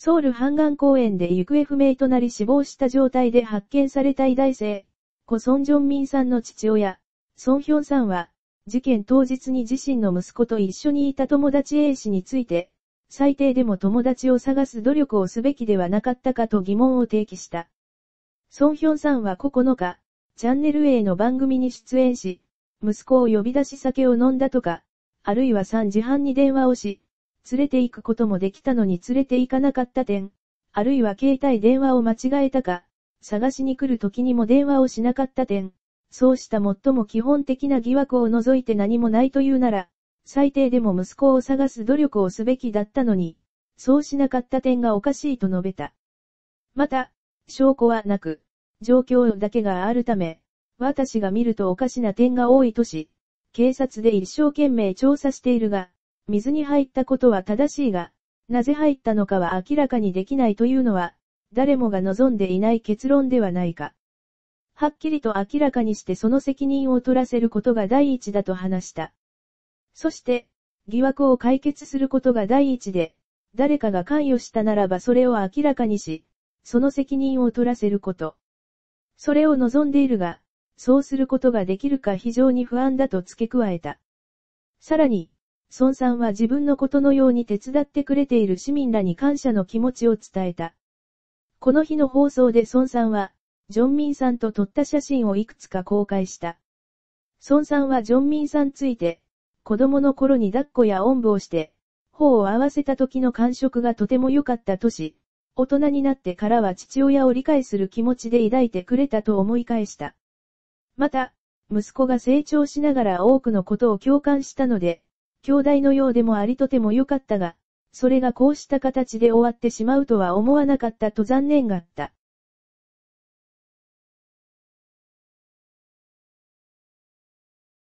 ソウル半岸公園で行方不明となり死亡した状態で発見された偉大生、コ・ソンジョンミンさんの父親、ソンヒョンさんは、事件当日に自身の息子と一緒にいた友達 A 氏について、最低でも友達を探す努力をすべきではなかったかと疑問を提起した。ソンヒョンさんは9日、チャンネル A の番組に出演し、息子を呼び出し酒を飲んだとか、あるいは3時半に電話をし、連れて行くこともできたのに連れて行かなかった点、あるいは携帯電話を間違えたか、探しに来る時にも電話をしなかった点、そうした最も基本的な疑惑を除いて何もないというなら、最低でも息子を探す努力をすべきだったのに、そうしなかった点がおかしいと述べた。また、証拠はなく、状況だけがあるため、私が見るとおかしな点が多いとし、警察で一生懸命調査しているが、水に入ったことは正しいが、なぜ入ったのかは明らかにできないというのは、誰もが望んでいない結論ではないか。はっきりと明らかにしてその責任を取らせることが第一だと話した。そして、疑惑を解決することが第一で、誰かが関与したならばそれを明らかにし、その責任を取らせること。それを望んでいるが、そうすることができるか非常に不安だと付け加えた。さらに、孫さんは自分のことのように手伝ってくれている市民らに感謝の気持ちを伝えた。この日の放送で孫さんは、ジョンミンさんと撮った写真をいくつか公開した。孫さんはジョンミンさんついて、子供の頃に抱っこやおんぶをして、頬を合わせた時の感触がとても良かったとし、大人になってからは父親を理解する気持ちで抱いてくれたと思い返した。また、息子が成長しながら多くのことを共感したので、兄弟のようでもありとても良かったが、それがこうした形で終わってしまうとは思わなかったと残念がった。